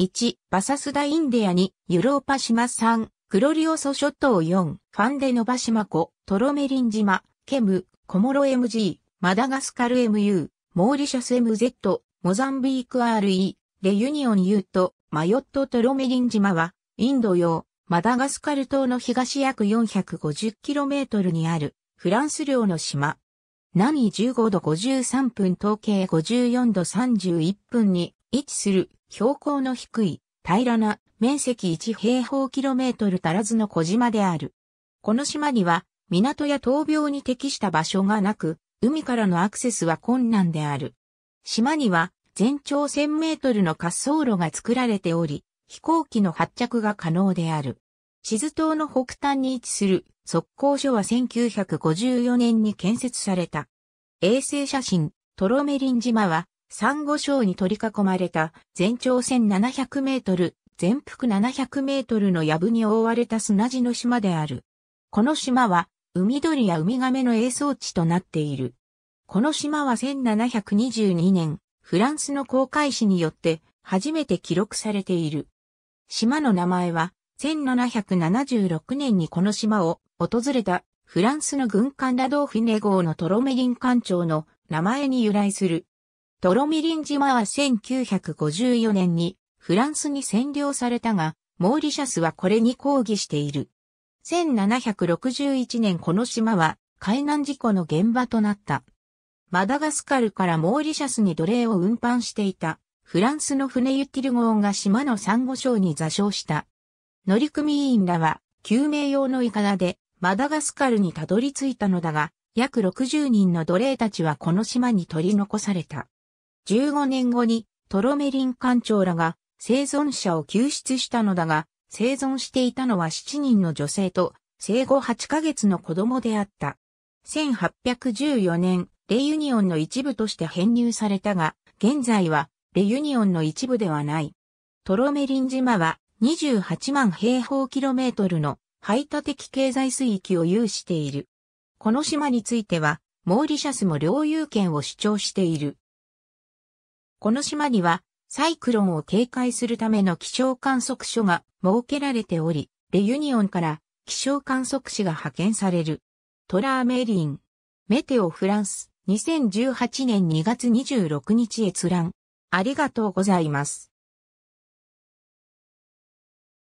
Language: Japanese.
1、バサスダインディア2、ユローパ島3、クロリオソ諸島4、ファンデノバ島5、トロメリン島、ケム、コモロ MG、マダガスカル MU、モーリシャス MZ、モザンビーク RE、レユニオン U と、マヨットトロメリン島は、インド洋、マダガスカル島の東約 450km にある、フランス領の島。南緯15度53分東経54度31分に位置する標高の低い、平らな、面積1平方キロメートル足らずの小島である。この島には、港や闘病に適した場所がなく、海からのアクセスは困難である。島には、全長1000メートルの滑走路が作られており、飛行機の発着が可能である。地図島の北端に位置する速攻所は1954年に建設された。衛星写真、トロメリン島は珊瑚礁に取り囲まれた全長1700メートル、全幅700メートルの藪に覆われた砂地の島である。この島は、海鳥やウミガメの栄巣地となっている。この島は1722年、フランスの航海士によって初めて記録されている。島の名前は、1776年にこの島を訪れたフランスの軍艦ラドーフィネ号のトロメリン艦長の名前に由来する。ドロミリン島は1954年にフランスに占領されたが、モーリシャスはこれに抗議している。1761年この島は海難事故の現場となった。マダガスカルからモーリシャスに奴隷を運搬していたフランスの船ユティル号が島のサンゴ礁に座礁した。乗組員らは救命用のイカダでマダガスカルにたどり着いたのだが、約60人の奴隷たちはこの島に取り残された。15年後にトロメリン艦長らが生存者を救出したのだが、生存していたのは7人の女性と生後8ヶ月の子供であった。1814年、レユニオンの一部として編入されたが、現在はレユニオンの一部ではない。トロメリン島は28万平方キロメートルの排他的経済水域を有している。この島については、モーリシャスも領有権を主張している。この島にはサイクロンを警戒するための気象観測所が設けられており、レユニオンから気象観測士が派遣される。トラーメリン。メテオフランス。2018年2月26日閲覧。ありがとうございます。